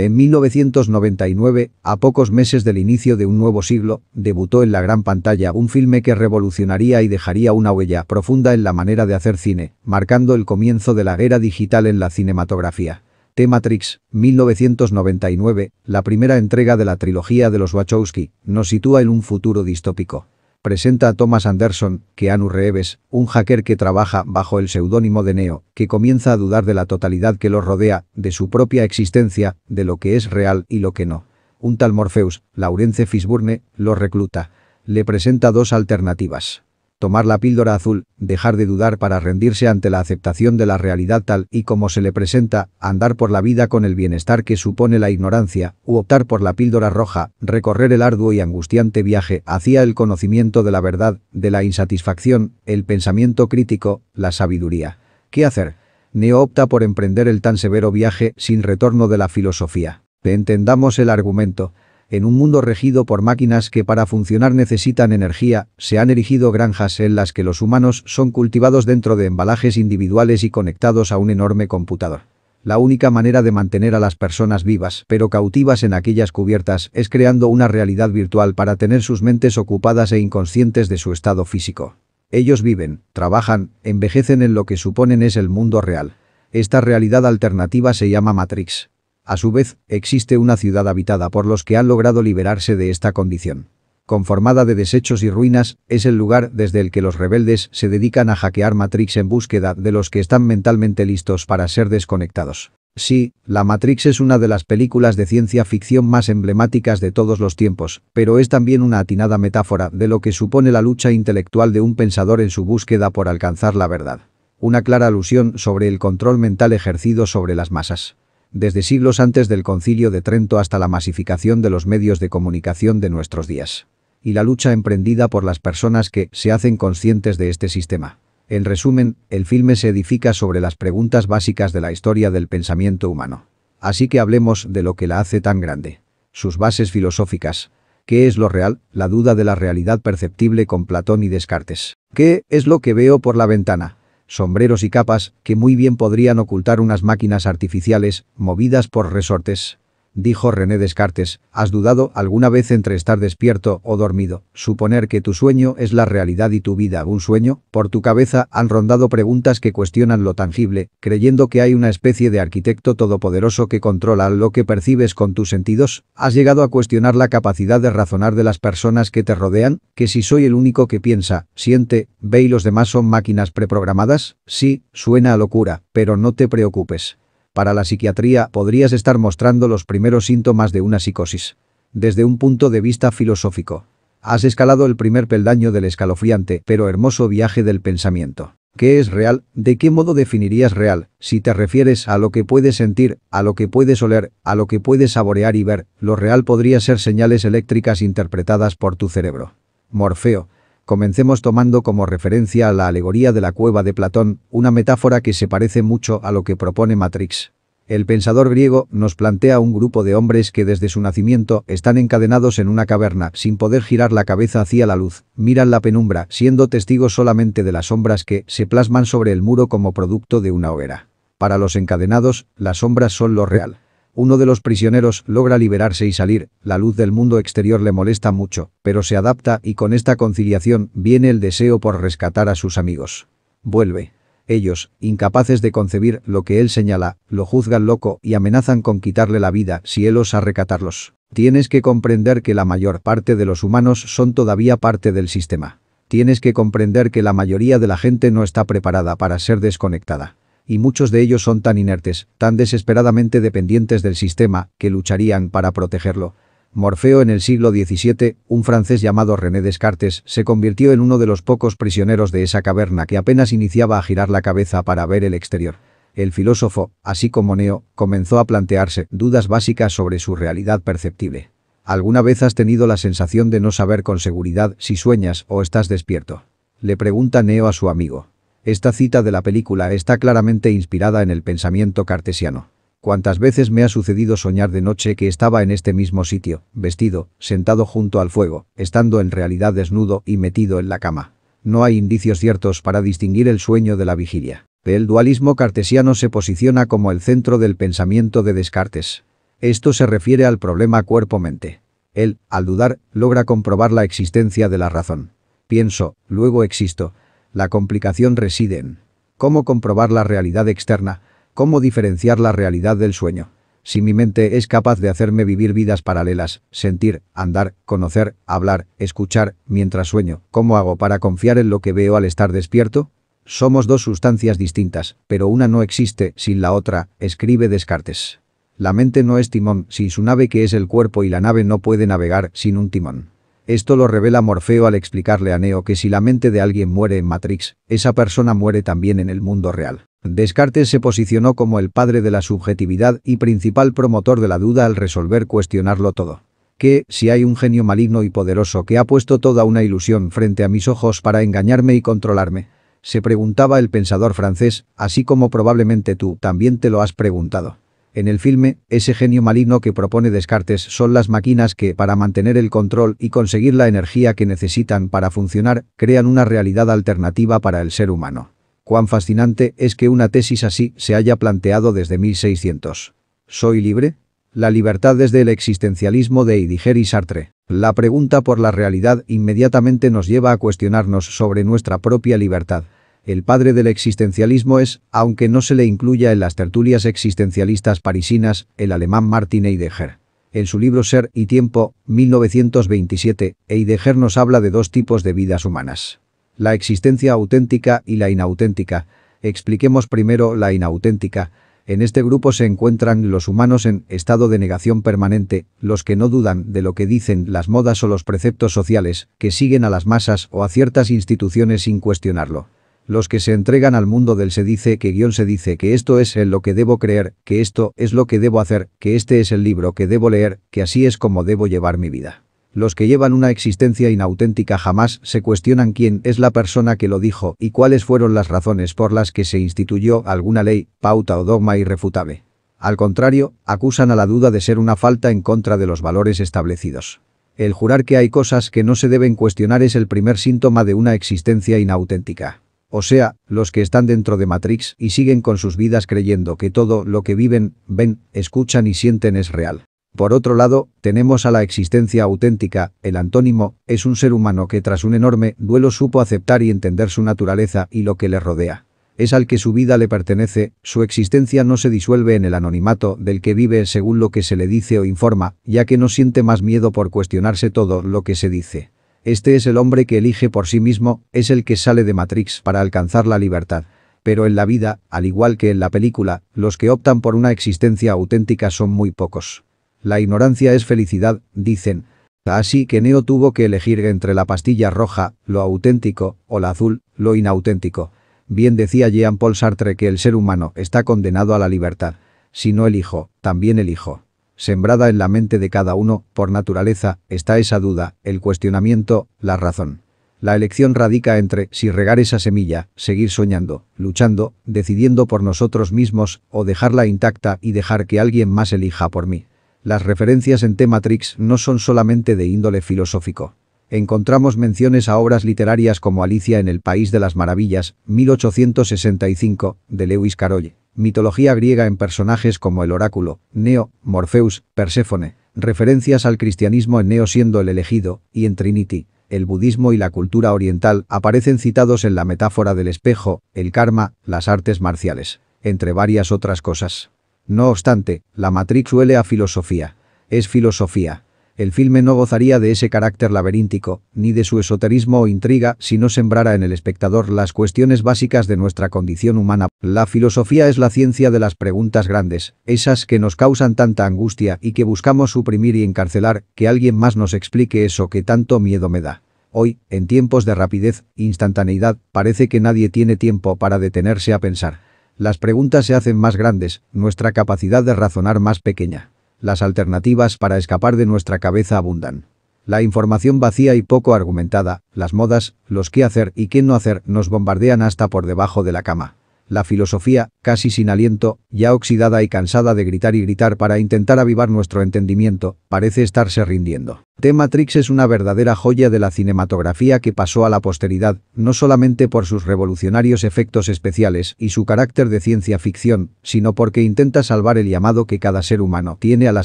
En 1999, a pocos meses del inicio de un nuevo siglo, debutó en la gran pantalla un filme que revolucionaría y dejaría una huella profunda en la manera de hacer cine, marcando el comienzo de la era digital en la cinematografía. The Matrix, 1999, la primera entrega de la trilogía de los Wachowski, nos sitúa en un futuro distópico presenta a Thomas Anderson, que Anu Reeves, un hacker que trabaja bajo el seudónimo de Neo, que comienza a dudar de la totalidad que lo rodea, de su propia existencia, de lo que es real y lo que no. Un tal Morpheus, Laurence Fisburne, lo recluta. Le presenta dos alternativas tomar la píldora azul, dejar de dudar para rendirse ante la aceptación de la realidad tal y como se le presenta, andar por la vida con el bienestar que supone la ignorancia, u optar por la píldora roja, recorrer el arduo y angustiante viaje hacia el conocimiento de la verdad, de la insatisfacción, el pensamiento crítico, la sabiduría. ¿Qué hacer? Neo opta por emprender el tan severo viaje sin retorno de la filosofía. Entendamos el argumento en un mundo regido por máquinas que para funcionar necesitan energía, se han erigido granjas en las que los humanos son cultivados dentro de embalajes individuales y conectados a un enorme computador. La única manera de mantener a las personas vivas, pero cautivas en aquellas cubiertas, es creando una realidad virtual para tener sus mentes ocupadas e inconscientes de su estado físico. Ellos viven, trabajan, envejecen en lo que suponen es el mundo real. Esta realidad alternativa se llama Matrix. A su vez, existe una ciudad habitada por los que han logrado liberarse de esta condición. Conformada de desechos y ruinas, es el lugar desde el que los rebeldes se dedican a hackear Matrix en búsqueda de los que están mentalmente listos para ser desconectados. Sí, La Matrix es una de las películas de ciencia ficción más emblemáticas de todos los tiempos, pero es también una atinada metáfora de lo que supone la lucha intelectual de un pensador en su búsqueda por alcanzar la verdad. Una clara alusión sobre el control mental ejercido sobre las masas desde siglos antes del concilio de Trento hasta la masificación de los medios de comunicación de nuestros días. Y la lucha emprendida por las personas que se hacen conscientes de este sistema. En resumen, el filme se edifica sobre las preguntas básicas de la historia del pensamiento humano. Así que hablemos de lo que la hace tan grande. Sus bases filosóficas. ¿Qué es lo real? La duda de la realidad perceptible con Platón y Descartes. ¿Qué es lo que veo por la ventana? sombreros y capas que muy bien podrían ocultar unas máquinas artificiales movidas por resortes dijo René Descartes, ¿has dudado alguna vez entre estar despierto o dormido? Suponer que tu sueño es la realidad y tu vida un sueño, por tu cabeza han rondado preguntas que cuestionan lo tangible, creyendo que hay una especie de arquitecto todopoderoso que controla lo que percibes con tus sentidos, has llegado a cuestionar la capacidad de razonar de las personas que te rodean, que si soy el único que piensa, siente, ve y los demás son máquinas preprogramadas, sí, suena a locura, pero no te preocupes. Para la psiquiatría podrías estar mostrando los primeros síntomas de una psicosis. Desde un punto de vista filosófico. Has escalado el primer peldaño del escalofriante pero hermoso viaje del pensamiento. ¿Qué es real? ¿De qué modo definirías real? Si te refieres a lo que puedes sentir, a lo que puedes oler, a lo que puedes saborear y ver, lo real podría ser señales eléctricas interpretadas por tu cerebro. Morfeo, Comencemos tomando como referencia a la alegoría de la cueva de Platón, una metáfora que se parece mucho a lo que propone Matrix. El pensador griego nos plantea un grupo de hombres que desde su nacimiento están encadenados en una caverna sin poder girar la cabeza hacia la luz, miran la penumbra siendo testigos solamente de las sombras que se plasman sobre el muro como producto de una hoguera. Para los encadenados, las sombras son lo real. Uno de los prisioneros logra liberarse y salir, la luz del mundo exterior le molesta mucho, pero se adapta y con esta conciliación viene el deseo por rescatar a sus amigos. Vuelve. Ellos, incapaces de concebir lo que él señala, lo juzgan loco y amenazan con quitarle la vida si él osa recatarlos. Tienes que comprender que la mayor parte de los humanos son todavía parte del sistema. Tienes que comprender que la mayoría de la gente no está preparada para ser desconectada y muchos de ellos son tan inertes, tan desesperadamente dependientes del sistema, que lucharían para protegerlo. Morfeo en el siglo XVII, un francés llamado René Descartes, se convirtió en uno de los pocos prisioneros de esa caverna que apenas iniciaba a girar la cabeza para ver el exterior. El filósofo, así como Neo, comenzó a plantearse dudas básicas sobre su realidad perceptible. ¿Alguna vez has tenido la sensación de no saber con seguridad si sueñas o estás despierto? Le pregunta Neo a su amigo. Esta cita de la película está claramente inspirada en el pensamiento cartesiano. Cuántas veces me ha sucedido soñar de noche que estaba en este mismo sitio, vestido, sentado junto al fuego, estando en realidad desnudo y metido en la cama. No hay indicios ciertos para distinguir el sueño de la vigilia. El dualismo cartesiano se posiciona como el centro del pensamiento de Descartes. Esto se refiere al problema cuerpo-mente. Él, al dudar, logra comprobar la existencia de la razón. Pienso, luego existo, la complicación reside en cómo comprobar la realidad externa, cómo diferenciar la realidad del sueño. Si mi mente es capaz de hacerme vivir vidas paralelas, sentir, andar, conocer, hablar, escuchar, mientras sueño, ¿cómo hago para confiar en lo que veo al estar despierto? Somos dos sustancias distintas, pero una no existe sin la otra, escribe Descartes. La mente no es timón sin su nave que es el cuerpo y la nave no puede navegar sin un timón. Esto lo revela Morfeo al explicarle a Neo que si la mente de alguien muere en Matrix, esa persona muere también en el mundo real. Descartes se posicionó como el padre de la subjetividad y principal promotor de la duda al resolver cuestionarlo todo. Que, si hay un genio maligno y poderoso que ha puesto toda una ilusión frente a mis ojos para engañarme y controlarme, se preguntaba el pensador francés, así como probablemente tú también te lo has preguntado. En el filme, ese genio maligno que propone Descartes son las máquinas que, para mantener el control y conseguir la energía que necesitan para funcionar, crean una realidad alternativa para el ser humano. Cuán fascinante es que una tesis así se haya planteado desde 1600. ¿Soy libre? La libertad desde el existencialismo de Idiger y Sartre. La pregunta por la realidad inmediatamente nos lleva a cuestionarnos sobre nuestra propia libertad el padre del existencialismo es, aunque no se le incluya en las tertulias existencialistas parisinas, el alemán Martin Heidegger. En su libro Ser y Tiempo, 1927, Heidegger nos habla de dos tipos de vidas humanas. La existencia auténtica y la inauténtica. Expliquemos primero la inauténtica. En este grupo se encuentran los humanos en estado de negación permanente, los que no dudan de lo que dicen las modas o los preceptos sociales, que siguen a las masas o a ciertas instituciones sin cuestionarlo. Los que se entregan al mundo del se dice que guión se dice que esto es en lo que debo creer, que esto es lo que debo hacer, que este es el libro que debo leer, que así es como debo llevar mi vida. Los que llevan una existencia inauténtica jamás se cuestionan quién es la persona que lo dijo y cuáles fueron las razones por las que se instituyó alguna ley, pauta o dogma irrefutable. Al contrario, acusan a la duda de ser una falta en contra de los valores establecidos. El jurar que hay cosas que no se deben cuestionar es el primer síntoma de una existencia inauténtica o sea, los que están dentro de Matrix y siguen con sus vidas creyendo que todo lo que viven, ven, escuchan y sienten es real. Por otro lado, tenemos a la existencia auténtica, el antónimo, es un ser humano que tras un enorme duelo supo aceptar y entender su naturaleza y lo que le rodea. Es al que su vida le pertenece, su existencia no se disuelve en el anonimato del que vive según lo que se le dice o informa, ya que no siente más miedo por cuestionarse todo lo que se dice. Este es el hombre que elige por sí mismo, es el que sale de Matrix para alcanzar la libertad. Pero en la vida, al igual que en la película, los que optan por una existencia auténtica son muy pocos. La ignorancia es felicidad, dicen. Así que Neo tuvo que elegir entre la pastilla roja, lo auténtico, o la azul, lo inauténtico. Bien decía Jean-Paul Sartre que el ser humano está condenado a la libertad. Si no elijo, también elijo sembrada en la mente de cada uno, por naturaleza, está esa duda, el cuestionamiento, la razón. La elección radica entre si regar esa semilla, seguir soñando, luchando, decidiendo por nosotros mismos, o dejarla intacta y dejar que alguien más elija por mí. Las referencias en T-Matrix no son solamente de índole filosófico. Encontramos menciones a obras literarias como Alicia en el País de las Maravillas, 1865, de Lewis Carroll, Mitología griega en personajes como el oráculo, Neo, Morpheus, Perséfone, referencias al cristianismo en Neo siendo el elegido, y en Trinity, el budismo y la cultura oriental aparecen citados en la metáfora del espejo, el karma, las artes marciales, entre varias otras cosas. No obstante, la matrix huele a filosofía. Es filosofía el filme no gozaría de ese carácter laberíntico, ni de su esoterismo o intriga si no sembrara en el espectador las cuestiones básicas de nuestra condición humana. La filosofía es la ciencia de las preguntas grandes, esas que nos causan tanta angustia y que buscamos suprimir y encarcelar, que alguien más nos explique eso que tanto miedo me da. Hoy, en tiempos de rapidez, instantaneidad, parece que nadie tiene tiempo para detenerse a pensar. Las preguntas se hacen más grandes, nuestra capacidad de razonar más pequeña. Las alternativas para escapar de nuestra cabeza abundan. La información vacía y poco argumentada, las modas, los qué hacer y quién no hacer nos bombardean hasta por debajo de la cama la filosofía, casi sin aliento, ya oxidada y cansada de gritar y gritar para intentar avivar nuestro entendimiento, parece estarse rindiendo. The Matrix es una verdadera joya de la cinematografía que pasó a la posteridad, no solamente por sus revolucionarios efectos especiales y su carácter de ciencia ficción, sino porque intenta salvar el llamado que cada ser humano tiene a la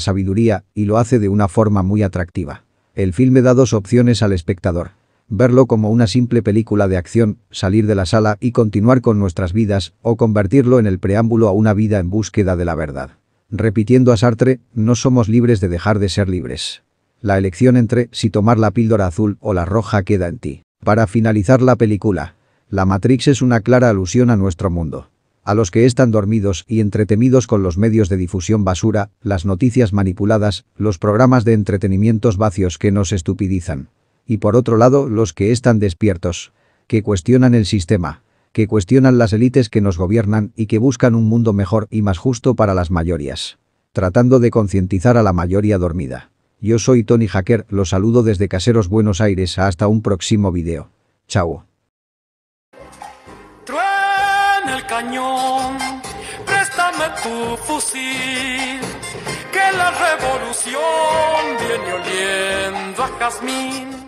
sabiduría y lo hace de una forma muy atractiva. El filme da dos opciones al espectador verlo como una simple película de acción, salir de la sala y continuar con nuestras vidas o convertirlo en el preámbulo a una vida en búsqueda de la verdad. Repitiendo a Sartre, no somos libres de dejar de ser libres. La elección entre si tomar la píldora azul o la roja queda en ti. Para finalizar la película, la Matrix es una clara alusión a nuestro mundo. A los que están dormidos y entretenidos con los medios de difusión basura, las noticias manipuladas, los programas de entretenimientos vacíos que nos estupidizan. Y por otro lado, los que están despiertos, que cuestionan el sistema, que cuestionan las élites que nos gobiernan y que buscan un mundo mejor y más justo para las mayorías, tratando de concientizar a la mayoría dormida. Yo soy Tony Hacker, los saludo desde Caseros Buenos Aires hasta un próximo video. Chao. tu fusil, que la revolución viene